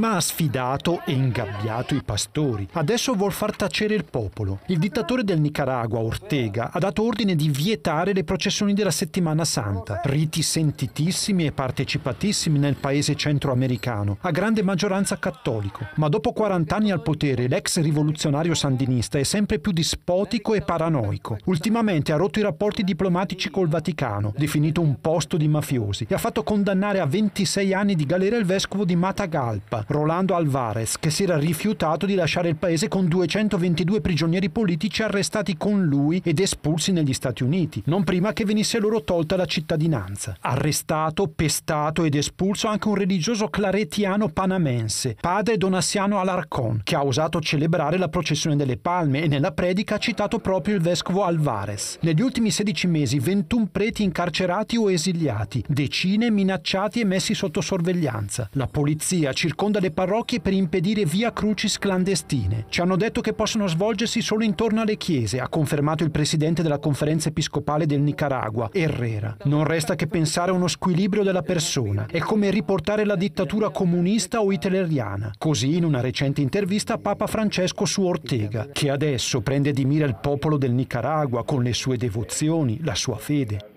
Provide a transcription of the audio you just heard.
Prima ha sfidato e ingabbiato i pastori, adesso vuol far tacere il popolo. Il dittatore del Nicaragua, Ortega, ha dato ordine di vietare le processioni della settimana santa, riti sentitissimi e partecipatissimi nel paese centroamericano, a grande maggioranza cattolico. Ma dopo 40 anni al potere, l'ex rivoluzionario sandinista è sempre più dispotico e paranoico. Ultimamente ha rotto i rapporti diplomatici col Vaticano, definito un posto di mafiosi, e ha fatto condannare a 26 anni di galera il vescovo di Matagalpa, Rolando Alvarez, che si era rifiutato di lasciare il paese con 222 prigionieri politici arrestati con lui ed espulsi negli Stati Uniti, non prima che venisse loro tolta la cittadinanza. Arrestato, pestato ed espulso anche un religioso claretiano panamense, padre Donassiano Alarcón, che ha osato celebrare la processione delle palme e nella predica ha citato proprio il vescovo Alvarez. Negli ultimi 16 mesi 21 preti incarcerati o esiliati, decine minacciati e messi sotto sorveglianza. La polizia circonda dalle parrocchie per impedire via crucis clandestine. Ci hanno detto che possono svolgersi solo intorno alle chiese, ha confermato il presidente della conferenza episcopale del Nicaragua, Herrera. Non resta che pensare a uno squilibrio della persona. È come riportare la dittatura comunista o hitleriana. Così, in una recente intervista, Papa Francesco su Ortega, che adesso prende di mira il popolo del Nicaragua con le sue devozioni, la sua fede.